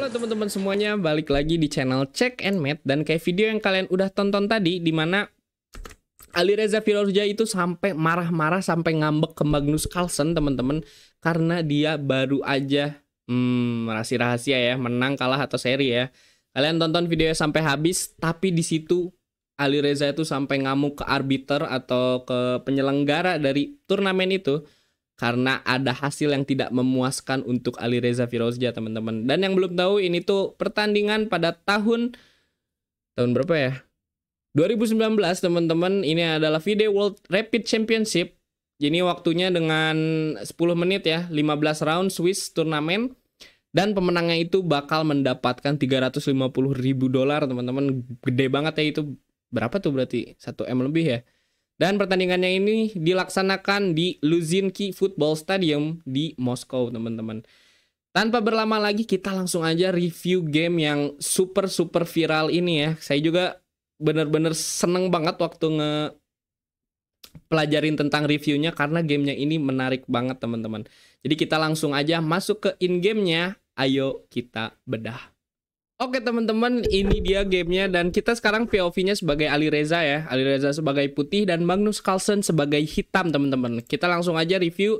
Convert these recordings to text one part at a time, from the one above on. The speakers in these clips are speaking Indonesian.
Halo teman-teman semuanya, balik lagi di channel Check and Mate dan kayak video yang kalian udah tonton tadi di mana Ali Reza Firoja itu sampai marah-marah sampai ngambek ke Magnus Carlsen teman-teman karena dia baru aja hmm, rahasia rahasia ya menang kalah atau seri ya. Kalian tonton videonya sampai habis tapi di situ Ali Reza itu sampai ngamuk ke arbiter atau ke penyelenggara dari turnamen itu karena ada hasil yang tidak memuaskan untuk Ali Reza Firozja teman-teman. Dan yang belum tahu ini tuh pertandingan pada tahun tahun berapa ya? 2019 teman-teman ini adalah video World Rapid Championship. Jadi waktunya dengan 10 menit ya, 15 round Swiss turnamen dan pemenangnya itu bakal mendapatkan 350 ribu dolar teman-teman gede banget ya itu berapa tuh berarti satu m lebih ya dan pertandingannya ini dilaksanakan di Luzinki Football Stadium di Moskow, teman-teman. Tanpa berlama lagi, kita langsung aja review game yang super-super viral ini ya. Saya juga bener-bener seneng banget waktu nge pelajarin tentang reviewnya karena gamenya ini menarik banget teman-teman. Jadi kita langsung aja masuk ke in-gamenya. Ayo kita bedah. Oke teman-teman, ini dia gamenya dan kita sekarang POV-nya sebagai Ali Reza ya. Ali Reza sebagai putih dan Magnus Carlsen sebagai hitam teman-teman. Kita langsung aja review.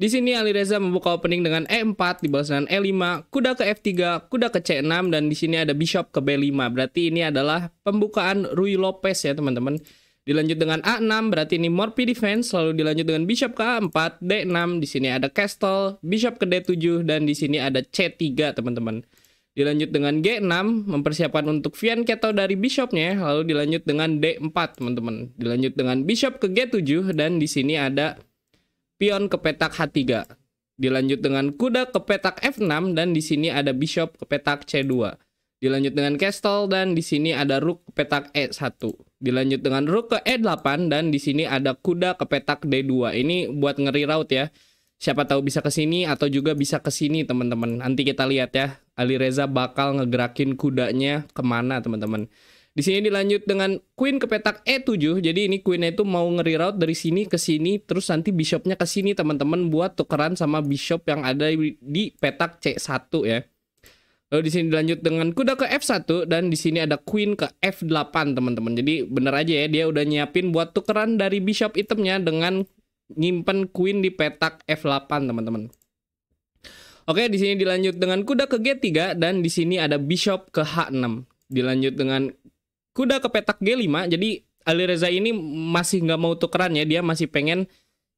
Di sini Ali Reza membuka opening dengan E4 dibalas dengan E5, kuda ke F3, kuda ke C6 dan di sini ada bishop ke B5. Berarti ini adalah pembukaan Rui Lopez ya teman-teman. Dilanjut dengan A6 berarti ini Morphe defense, lalu dilanjut dengan bishop ke A4, D6, di sini ada castle, bishop ke D7 dan di sini ada C3 teman-teman. Dilanjut dengan G6, mempersiapkan untuk Vian Keto dari bishopnya, lalu dilanjut dengan D4, teman-teman. Dilanjut dengan bishop ke G7, dan di sini ada pion ke petak H3. Dilanjut dengan kuda ke petak F6, dan di sini ada bishop ke petak C2. Dilanjut dengan castle, dan di sini ada rook ke petak E1. Dilanjut dengan rook ke E8, dan di sini ada kuda ke petak D2. Ini buat ngeri raut ya. Siapa tahu bisa ke sini atau juga bisa ke sini, teman-teman. Nanti kita lihat ya Ali Reza bakal ngegerakin kudanya kemana teman-teman. Di sini dilanjut dengan queen ke petak E7. Jadi ini queennya itu mau ngeri-route dari sini ke sini terus nanti bishopnya ke sini teman-teman buat tukeran sama bishop yang ada di petak C1 ya. Lalu di sini dilanjut dengan kuda ke F1 dan di sini ada queen ke F8 teman-teman. Jadi bener aja ya dia udah nyiapin buat tukeran dari bishop itemnya dengan nyimpen queen di petak F8 teman-teman. Oke, di sini dilanjut dengan kuda ke G3 dan di sini ada bishop ke H6. Dilanjut dengan kuda ke petak G5. Jadi Ali Reza ini masih nggak mau tukeran ya, dia masih pengen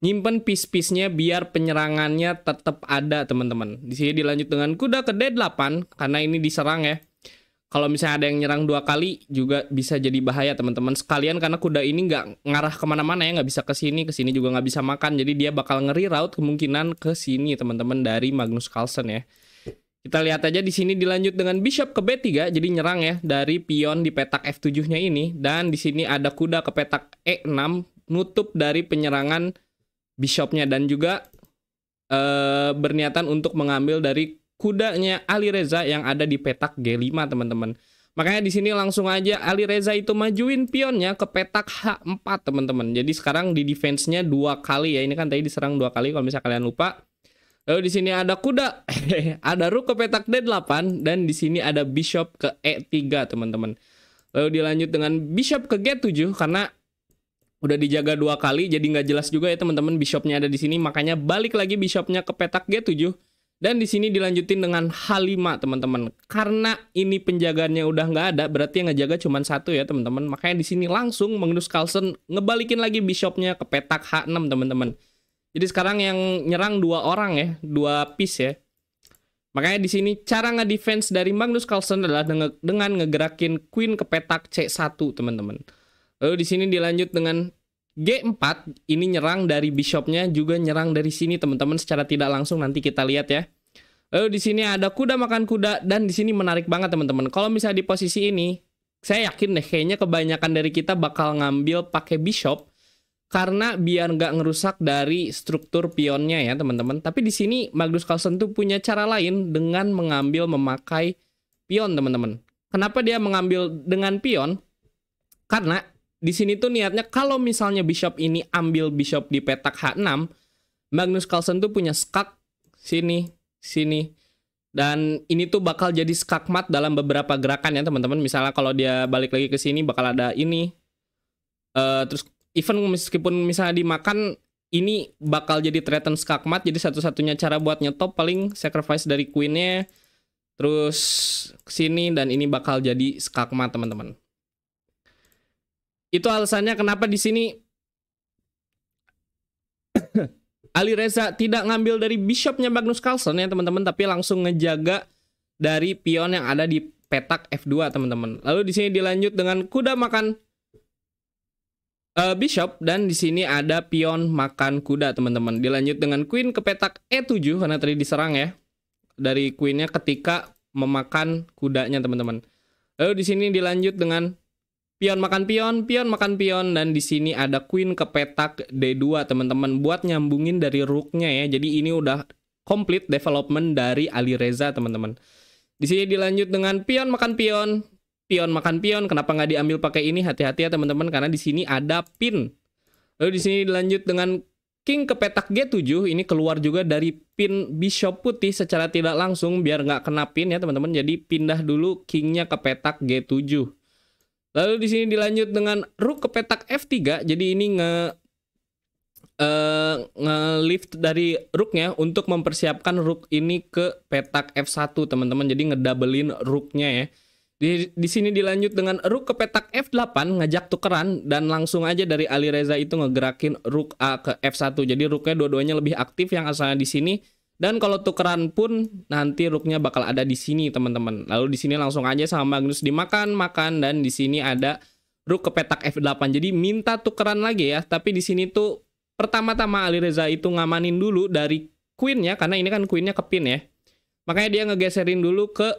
nyimpen piece piece biar penyerangannya tetap ada, teman-teman. Di sini dilanjut dengan kuda ke D8 karena ini diserang ya kalau misalnya ada yang nyerang dua kali juga bisa jadi bahaya teman-teman sekalian karena kuda ini nggak ngarah kemana-mana ya nggak bisa ke sini ke sini juga nggak bisa makan jadi dia bakal ngeri raut kemungkinan ke sini teman-teman dari Magnus Carlsen ya kita lihat aja di sini dilanjut dengan bishop ke b3 jadi nyerang ya dari pion di petak f7 nya ini dan di sini ada kuda ke petak e6 nutup dari penyerangan bishopnya dan juga eh, berniatan untuk mengambil dari kudanya Ali Reza yang ada di petak G5 teman-teman. Makanya di sini langsung aja Ali Reza itu majuin pionnya ke petak H4 teman-teman. Jadi sekarang di defense-nya dua kali ya. Ini kan tadi diserang dua kali kalau misalnya kalian lupa. Lalu di sini ada kuda, ada rook ke petak D8 dan di sini ada bishop ke E3 teman-teman. Lalu dilanjut dengan bishop ke G7 karena udah dijaga dua kali jadi nggak jelas juga ya teman-teman bishopnya ada di sini makanya balik lagi bishopnya ke petak G7 dan di sini dilanjutin dengan H5 teman-teman. Karena ini penjagaannya udah nggak ada, berarti yang ngejaga cuma satu ya teman-teman. Makanya di sini langsung Magnus Carlsen ngebalikin lagi bishopnya ke petak H6 teman-teman. Jadi sekarang yang nyerang dua orang ya, dua piece ya. Makanya di sini cara nge-defense dari Magnus Carlsen adalah dengan ngegerakin queen ke petak C1 teman-teman. Lalu di sini dilanjut dengan G4 ini nyerang dari bishopnya juga nyerang dari sini teman-teman secara tidak langsung nanti kita lihat ya. Lalu eh, di sini ada kuda makan kuda dan di sini menarik banget teman-teman. Kalau misalnya di posisi ini, saya yakin deh kayaknya kebanyakan dari kita bakal ngambil pakai bishop karena biar nggak ngerusak dari struktur pionnya ya teman-teman. Tapi di sini Magnus Carlsen tuh punya cara lain dengan mengambil memakai pion teman-teman. Kenapa dia mengambil dengan pion? Karena di sini tuh niatnya kalau misalnya bishop ini ambil bishop di petak H6, Magnus Carlsen tuh punya skak sini sini. Dan ini tuh bakal jadi skakmat dalam beberapa gerakan ya teman-teman. Misalnya kalau dia balik lagi ke sini bakal ada ini. Uh, terus even meskipun misalnya dimakan ini bakal jadi threaten skakmat. Jadi satu-satunya cara buat nyetop paling sacrifice dari queennya. Terus ke sini dan ini bakal jadi skakmat teman-teman. Itu alasannya kenapa di sini Ali Reza tidak ngambil dari bishopnya Magnus Carlsen ya teman-teman, tapi langsung ngejaga dari pion yang ada di petak F2 teman-teman. Lalu di sini dilanjut dengan kuda makan uh, bishop dan di sini ada pion makan kuda teman-teman. Dilanjut dengan queen ke petak E7 karena tadi diserang ya dari queennya ketika memakan kudanya teman-teman. Lalu di sini dilanjut dengan Pion makan pion, pion makan pion dan di sini ada queen ke petak D2 teman-teman buat nyambungin dari rooknya ya. Jadi ini udah complete development dari Ali Reza teman-teman. Di sini dilanjut dengan pion makan pion, pion makan pion. Kenapa nggak diambil pakai ini? Hati-hati ya teman-teman karena di sini ada pin. Lalu di sini dilanjut dengan king ke petak G7 ini keluar juga dari pin bishop putih secara tidak langsung biar nggak kena pin ya teman-teman jadi pindah dulu kingnya ke petak G7 Lalu di sini dilanjut dengan rook ke petak F3. Jadi ini nge uh, nge-lift dari rooknya untuk mempersiapkan rook ini ke petak F1, teman-teman. Jadi ngedoublein rooknya ya. Di, di sini dilanjut dengan rook ke petak F8 ngajak tukeran dan langsung aja dari Ali Reza itu ngegerakin rook A ke F1. Jadi rooknya dua-duanya lebih aktif yang asalnya di sini dan kalau tukeran pun nanti rooknya bakal ada di sini teman-teman. Lalu di sini langsung aja sama Magnus dimakan, makan dan di sini ada rook ke petak F8. Jadi minta tukeran lagi ya. Tapi di sini tuh pertama-tama Ali Reza itu ngamanin dulu dari queen ya karena ini kan queennya ke pin ya. Makanya dia ngegeserin dulu ke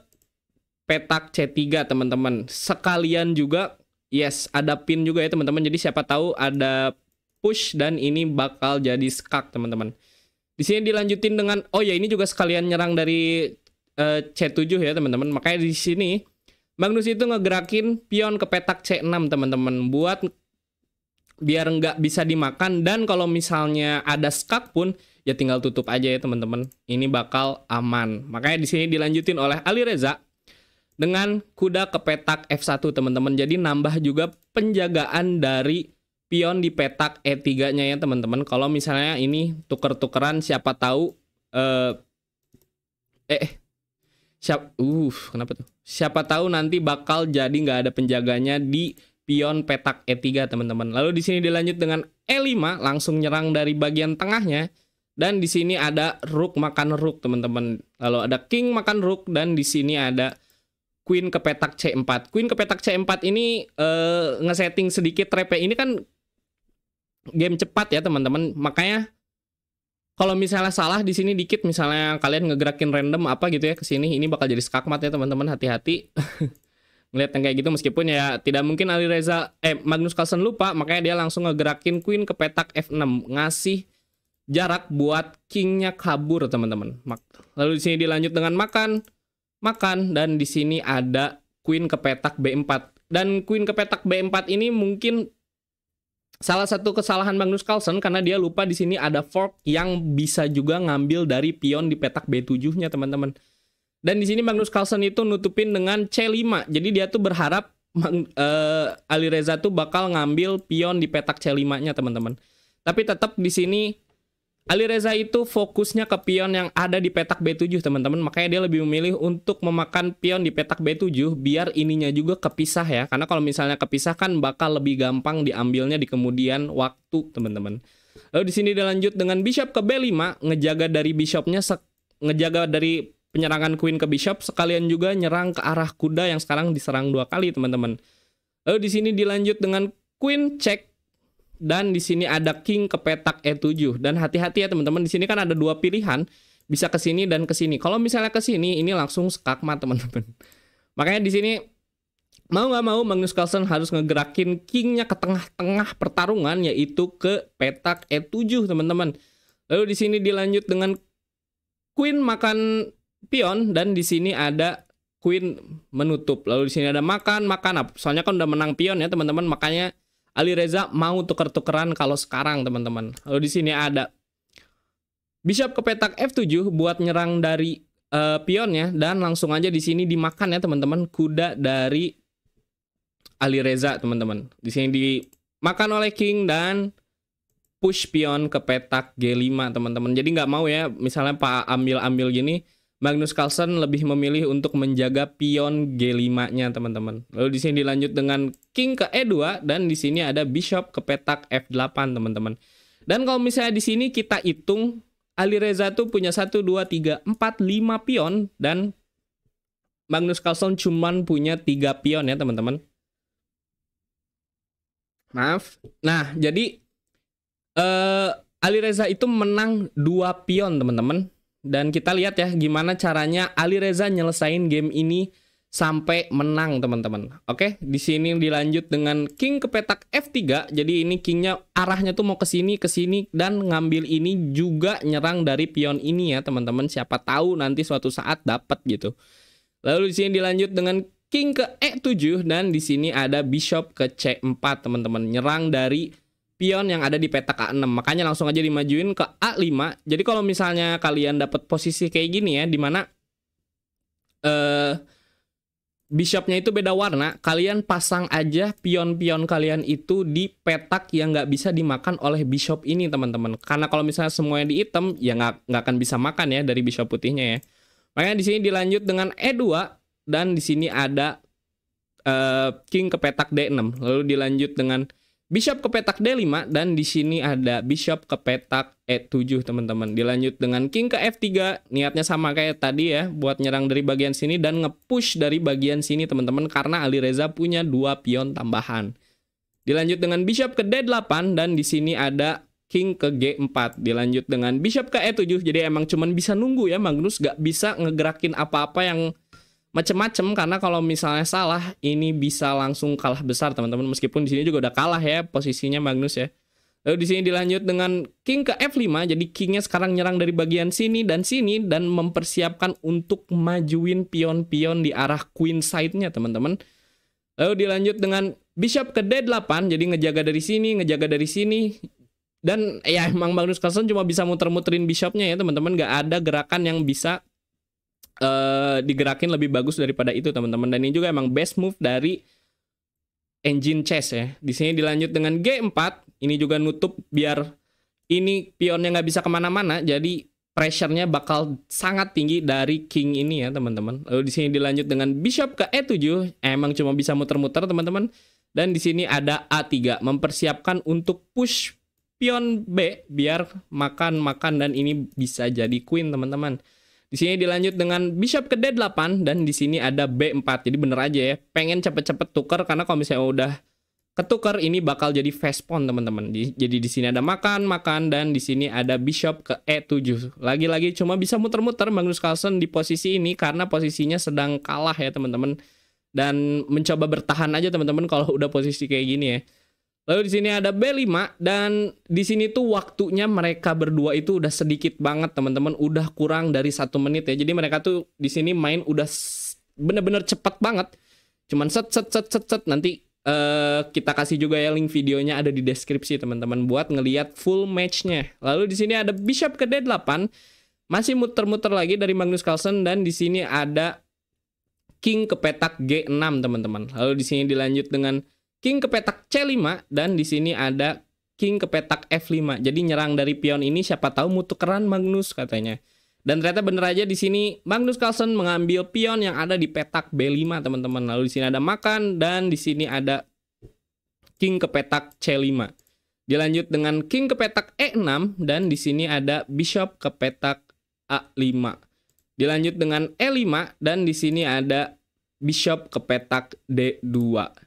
petak C3 teman-teman. Sekalian juga yes ada pin juga ya teman-teman. Jadi siapa tahu ada push dan ini bakal jadi skak teman-teman. Di sini dilanjutin dengan oh ya ini juga sekalian nyerang dari eh, uh, C7 ya teman-teman. Makanya di sini Magnus itu ngegerakin pion ke petak C6 teman-teman buat biar nggak bisa dimakan dan kalau misalnya ada skak pun ya tinggal tutup aja ya teman-teman. Ini bakal aman. Makanya di sini dilanjutin oleh Ali Reza dengan kuda ke petak F1 teman-teman. Jadi nambah juga penjagaan dari pion di petak E3-nya ya teman-teman. Kalau misalnya ini tuker-tukeran siapa tahu uh, eh siap uh kenapa tuh? Siapa tahu nanti bakal jadi nggak ada penjaganya di pion petak E3 teman-teman. Lalu di sini dilanjut dengan E5 langsung nyerang dari bagian tengahnya. Dan di sini ada rook makan rook teman-teman. Lalu ada king makan rook dan di sini ada queen ke petak C4. Queen ke petak C4 ini uh, ngesetting sedikit trapnya. Ini kan game cepat ya teman-teman. Makanya kalau misalnya salah di sini dikit misalnya kalian ngegerakin random apa gitu ya ke sini ini bakal jadi skakmat ya teman-teman hati-hati. melihat yang kayak gitu meskipun ya tidak mungkin Ali Reza eh Magnus Carlsen lupa makanya dia langsung ngegerakin queen ke petak F6 ngasih jarak buat kingnya kabur teman-teman. Lalu di sini dilanjut dengan makan, makan dan di sini ada queen ke petak B4 dan queen ke petak B4 ini mungkin salah satu kesalahan Magnus Carlsen karena dia lupa di sini ada fork yang bisa juga ngambil dari pion di petak B7-nya, teman-teman. Dan di sini Magnus Carlsen itu nutupin dengan C5. Jadi dia tuh berharap uh, eh, Ali Reza tuh bakal ngambil pion di petak C5-nya, teman-teman. Tapi tetap di sini Ali Reza itu fokusnya ke pion yang ada di petak B7 teman-teman makanya dia lebih memilih untuk memakan pion di petak B7 biar ininya juga kepisah ya karena kalau misalnya kepisah kan bakal lebih gampang diambilnya di kemudian waktu teman-teman lalu di sini dilanjut dengan bishop ke B5 ngejaga dari bishopnya ngejaga dari penyerangan queen ke bishop sekalian juga nyerang ke arah kuda yang sekarang diserang dua kali teman-teman lalu di sini dilanjut dengan queen check dan di sini ada king ke petak E7 dan hati-hati ya teman-teman di sini kan ada dua pilihan bisa ke sini dan ke sini kalau misalnya ke sini ini langsung skakmat teman-teman makanya di sini mau nggak mau Magnus Carlsen harus ngegerakin kingnya ke tengah-tengah pertarungan yaitu ke petak E7 teman-teman lalu di sini dilanjut dengan queen makan pion dan di sini ada queen menutup lalu di sini ada makan makan soalnya kan udah menang pion ya teman-teman makanya Ali Reza mau tuker-tukeran kalau sekarang teman-teman. Lalu di sini ada Bishop ke petak F7 buat nyerang dari uh, pionnya dan langsung aja di sini dimakan ya teman-teman kuda dari Ali Reza teman-teman. Di sini dimakan oleh King dan push pion ke petak G5 teman-teman. Jadi nggak mau ya misalnya Pak ambil-ambil gini Magnus Carlsen lebih memilih untuk menjaga pion G5-nya, teman-teman. Lalu di sini dilanjut dengan king ke E2 dan di sini ada bishop ke petak F8, teman-teman. Dan kalau misalnya di sini kita hitung Ali Reza tuh punya 1 2 3 4 5 pion dan Magnus Carlsen cuman punya 3 pion ya, teman-teman. Maaf. Nah, jadi eh uh, Ali Reza itu menang 2 pion, teman-teman dan kita lihat ya gimana caranya Ali Reza nyelesain game ini sampai menang teman-teman. Oke, di sini dilanjut dengan king ke petak F3. Jadi ini kingnya arahnya tuh mau ke sini, ke sini dan ngambil ini juga nyerang dari pion ini ya teman-teman. Siapa tahu nanti suatu saat dapat gitu. Lalu di sini dilanjut dengan king ke E7 dan di sini ada bishop ke C4 teman-teman. Nyerang dari pion yang ada di petak a 6 Makanya langsung aja dimajuin ke A5. Jadi kalau misalnya kalian dapat posisi kayak gini ya, dimana eh uh, bishopnya itu beda warna, kalian pasang aja pion-pion kalian itu di petak yang nggak bisa dimakan oleh bishop ini teman-teman. Karena kalau misalnya semuanya di item, ya nggak nggak akan bisa makan ya dari bishop putihnya ya. Makanya di sini dilanjut dengan E2 dan di sini ada uh, king ke petak D6. Lalu dilanjut dengan Bishop ke petak D5 dan di sini ada bishop ke petak E7 teman-teman. Dilanjut dengan king ke F3. Niatnya sama kayak tadi ya buat nyerang dari bagian sini dan nge-push dari bagian sini teman-teman karena Ali Reza punya dua pion tambahan. Dilanjut dengan bishop ke D8 dan di sini ada king ke G4. Dilanjut dengan bishop ke E7. Jadi emang cuman bisa nunggu ya Magnus gak bisa ngegerakin apa-apa yang macem-macem karena kalau misalnya salah ini bisa langsung kalah besar teman-teman meskipun di sini juga udah kalah ya posisinya Magnus ya. Lalu di sini dilanjut dengan king ke F5 jadi kingnya sekarang nyerang dari bagian sini dan sini dan mempersiapkan untuk majuin pion-pion di arah queen side-nya teman-teman. Lalu dilanjut dengan bishop ke D8 jadi ngejaga dari sini, ngejaga dari sini dan ya emang Magnus Carlsen cuma bisa muter-muterin bishopnya ya teman-teman gak ada gerakan yang bisa uh, digerakin lebih bagus daripada itu teman-teman dan ini juga emang best move dari engine chess ya di sini dilanjut dengan G4 ini juga nutup biar ini pionnya nggak bisa kemana-mana jadi pressure-nya bakal sangat tinggi dari king ini ya teman-teman lalu di sini dilanjut dengan bishop ke E7 emang cuma bisa muter-muter teman-teman dan di sini ada A3 mempersiapkan untuk push pion B biar makan-makan dan ini bisa jadi queen teman-teman di sini dilanjut dengan bishop ke D8 dan di sini ada B4. Jadi bener aja ya, pengen cepet-cepet tuker karena kalau misalnya udah ketuker ini bakal jadi fast pawn teman-teman. Jadi di sini ada makan, makan dan di sini ada bishop ke E7. Lagi-lagi cuma bisa muter-muter Magnus Carlsen di posisi ini karena posisinya sedang kalah ya teman-teman. Dan mencoba bertahan aja teman-teman kalau udah posisi kayak gini ya. Lalu di sini ada B5 dan di sini tuh waktunya mereka berdua itu udah sedikit banget teman-teman, udah kurang dari satu menit ya. Jadi mereka tuh di sini main udah bener-bener cepat banget. Cuman set set set set set nanti uh, kita kasih juga ya link videonya ada di deskripsi teman-teman buat ngeliat full matchnya. Lalu di sini ada Bishop ke D8 masih muter-muter lagi dari Magnus Carlsen dan di sini ada King ke petak G6 teman-teman. Lalu di sini dilanjut dengan king ke petak C5 dan di sini ada king ke petak F5. Jadi nyerang dari pion ini siapa tahu mutu keran Magnus katanya. Dan ternyata bener aja di sini Magnus Carlsen mengambil pion yang ada di petak B5 teman-teman. Lalu di sini ada makan dan di sini ada king ke petak C5. Dilanjut dengan king ke petak E6 dan di sini ada bishop ke petak A5. Dilanjut dengan E5 dan di sini ada bishop ke petak D2.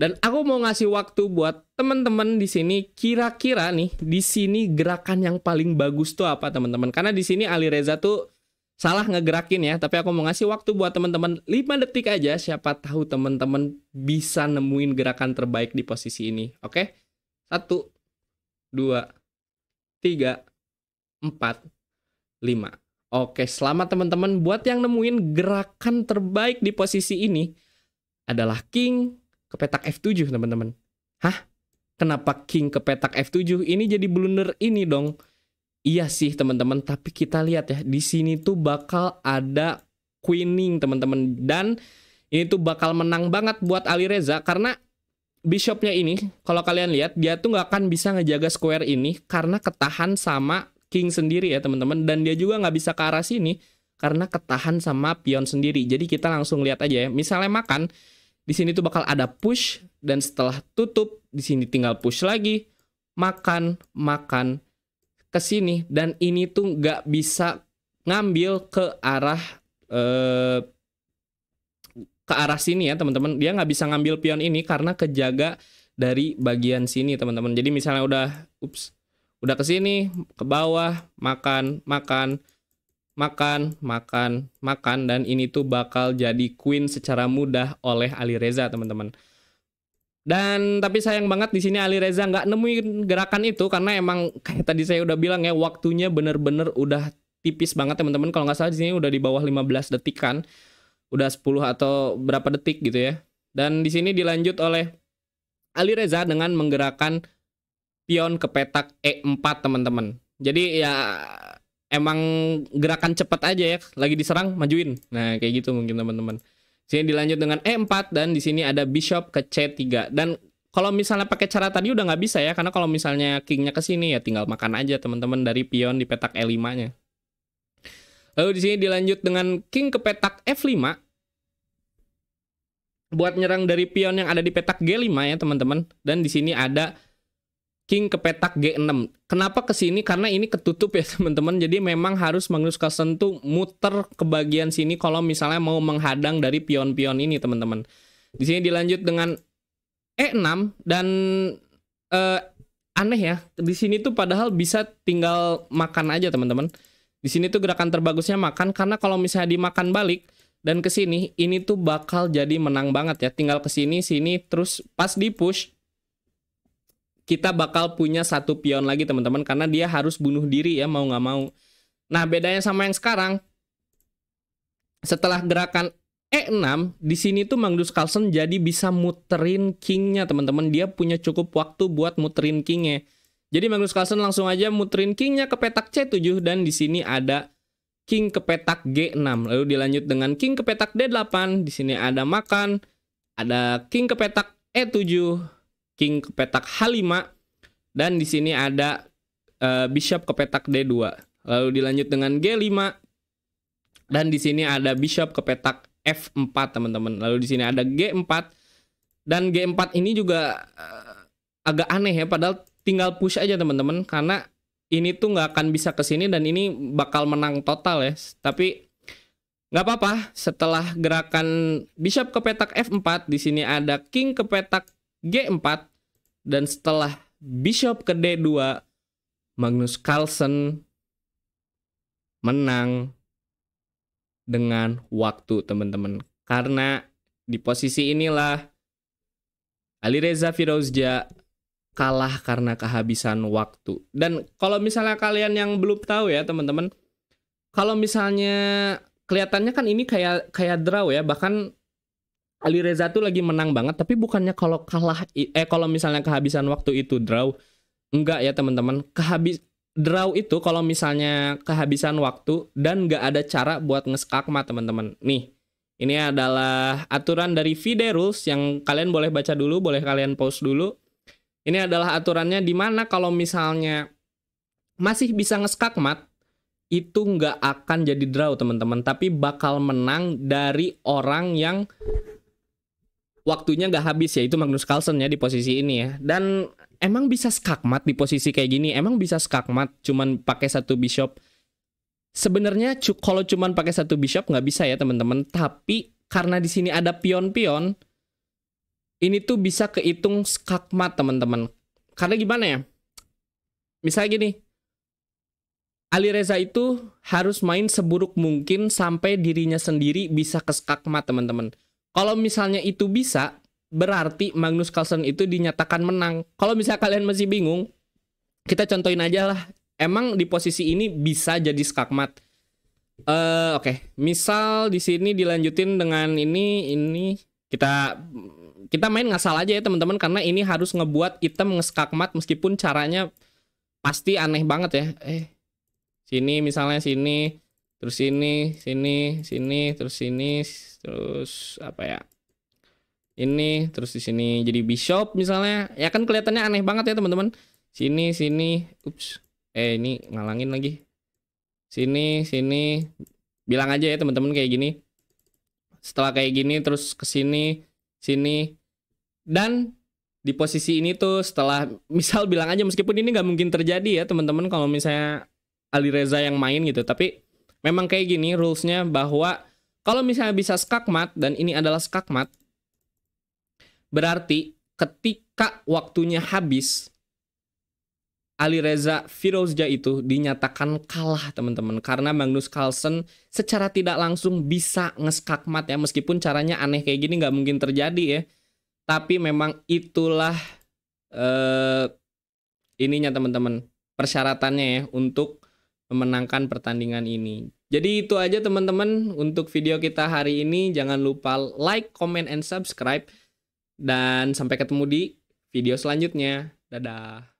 Dan aku mau ngasih waktu buat teman-teman di sini kira-kira nih di sini gerakan yang paling bagus tuh apa teman-teman? Karena di sini Ali Reza tuh salah ngegerakin ya, tapi aku mau ngasih waktu buat teman-teman 5 detik aja siapa tahu teman-teman bisa nemuin gerakan terbaik di posisi ini. Oke? Satu, dua, tiga, empat, lima. Oke, selamat teman-teman buat yang nemuin gerakan terbaik di posisi ini adalah king, ke petak F7 teman-teman. Hah? Kenapa king ke petak F7? Ini jadi blunder ini dong. Iya sih teman-teman, tapi kita lihat ya di sini tuh bakal ada queening teman-teman dan ini tuh bakal menang banget buat Ali Reza karena bishopnya ini kalau kalian lihat dia tuh nggak akan bisa ngejaga square ini karena ketahan sama king sendiri ya teman-teman dan dia juga nggak bisa ke arah sini karena ketahan sama pion sendiri. Jadi kita langsung lihat aja ya. Misalnya makan di sini tuh bakal ada push dan setelah tutup di sini tinggal push lagi, makan, makan ke sini dan ini tuh nggak bisa ngambil ke arah eh, ke arah sini ya teman-teman. Dia nggak bisa ngambil pion ini karena kejaga dari bagian sini teman-teman. Jadi misalnya udah, ups, udah ke sini, ke bawah, makan, makan, makan, makan, makan dan ini tuh bakal jadi queen secara mudah oleh Ali Reza teman-teman. Dan tapi sayang banget di sini Ali Reza nggak nemuin gerakan itu karena emang kayak tadi saya udah bilang ya waktunya bener-bener udah tipis banget teman-teman. Kalau nggak salah di sini udah di bawah 15 detik kan, udah 10 atau berapa detik gitu ya. Dan di sini dilanjut oleh Ali Reza dengan menggerakkan pion ke petak E4 teman-teman. Jadi ya emang gerakan cepat aja ya lagi diserang majuin nah kayak gitu mungkin teman-teman sini dilanjut dengan e4 dan di sini ada bishop ke c3 dan kalau misalnya pakai cara tadi udah nggak bisa ya karena kalau misalnya kingnya ke sini ya tinggal makan aja teman-teman dari pion di petak e5-nya lalu di sini dilanjut dengan king ke petak f5 buat nyerang dari pion yang ada di petak g5 ya teman-teman dan di sini ada King ke petak G6. Kenapa ke sini? Karena ini ketutup ya teman-teman. Jadi memang harus Magnus Carlsen tuh muter ke bagian sini kalau misalnya mau menghadang dari pion-pion ini teman-teman. Di sini dilanjut dengan E6 dan eh, aneh ya. Di sini tuh padahal bisa tinggal makan aja teman-teman. Di sini tuh gerakan terbagusnya makan karena kalau misalnya dimakan balik dan ke sini ini tuh bakal jadi menang banget ya. Tinggal ke sini sini terus pas di push kita bakal punya satu pion lagi teman-teman karena dia harus bunuh diri ya mau nggak mau. Nah bedanya sama yang sekarang, setelah gerakan E6 di sini tuh Magnus Carlsen jadi bisa muterin kingnya teman-teman dia punya cukup waktu buat muterin kingnya. Jadi Magnus Carlsen langsung aja muterin kingnya ke petak C7 dan di sini ada king ke petak G6 lalu dilanjut dengan king ke petak D8 di sini ada makan ada king ke petak E7 king ke petak H5 dan di sini ada uh, bishop ke petak D2. Lalu dilanjut dengan G5 dan di sini ada bishop ke petak F4 teman-teman. Lalu di sini ada G4 dan G4 ini juga uh, agak aneh ya padahal tinggal push aja teman-teman karena ini tuh nggak akan bisa ke sini dan ini bakal menang total ya. Tapi nggak apa-apa setelah gerakan bishop ke petak F4 di sini ada king ke petak G4 dan setelah bishop ke D2 Magnus Carlsen menang dengan waktu teman-teman karena di posisi inilah Ali Reza Firozja kalah karena kehabisan waktu dan kalau misalnya kalian yang belum tahu ya teman-teman kalau misalnya kelihatannya kan ini kayak kayak draw ya bahkan Ali Reza tuh lagi menang banget tapi bukannya kalau kalah eh kalau misalnya kehabisan waktu itu draw enggak ya teman-teman kehabis draw itu kalau misalnya kehabisan waktu dan enggak ada cara buat ngeskakma teman-teman nih ini adalah aturan dari FIDE rules yang kalian boleh baca dulu boleh kalian pause dulu ini adalah aturannya di mana kalau misalnya masih bisa ngeskakmat itu nggak akan jadi draw teman-teman tapi bakal menang dari orang yang waktunya nggak habis ya itu Magnus Carlsen ya di posisi ini ya dan emang bisa skakmat di posisi kayak gini emang bisa skakmat cuman pakai satu bishop sebenarnya kalau cuman pakai satu bishop nggak bisa ya teman-teman tapi karena di sini ada pion-pion ini tuh bisa kehitung skakmat teman-teman karena gimana ya misalnya gini Ali Reza itu harus main seburuk mungkin sampai dirinya sendiri bisa ke skakmat teman-teman kalau misalnya itu bisa, berarti Magnus Carlsen itu dinyatakan menang. Kalau misalnya kalian masih bingung, kita contohin aja lah. Emang di posisi ini bisa jadi skakmat. Uh, Oke, okay. misal di sini dilanjutin dengan ini, ini kita kita main ngasal aja ya teman-teman karena ini harus ngebuat item ngeskakmat meskipun caranya pasti aneh banget ya. Eh, sini misalnya sini terus sini sini sini terus sini terus apa ya ini terus di sini jadi bishop misalnya ya kan kelihatannya aneh banget ya teman-teman sini sini ups eh ini ngalangin lagi sini sini bilang aja ya teman-teman kayak gini setelah kayak gini terus ke sini sini dan di posisi ini tuh setelah misal bilang aja meskipun ini nggak mungkin terjadi ya teman-teman kalau misalnya Ali Reza yang main gitu tapi memang kayak gini rulesnya bahwa kalau misalnya bisa skakmat dan ini adalah skakmat, berarti ketika waktunya habis, Ali Reza Firozja itu dinyatakan kalah teman-teman karena Magnus Carlsen secara tidak langsung bisa ngeskakmat ya meskipun caranya aneh kayak gini nggak mungkin terjadi ya tapi memang itulah eh, ininya teman-teman persyaratannya ya untuk memenangkan pertandingan ini. Jadi itu aja teman-teman untuk video kita hari ini. Jangan lupa like, comment, and subscribe. Dan sampai ketemu di video selanjutnya. Dadah.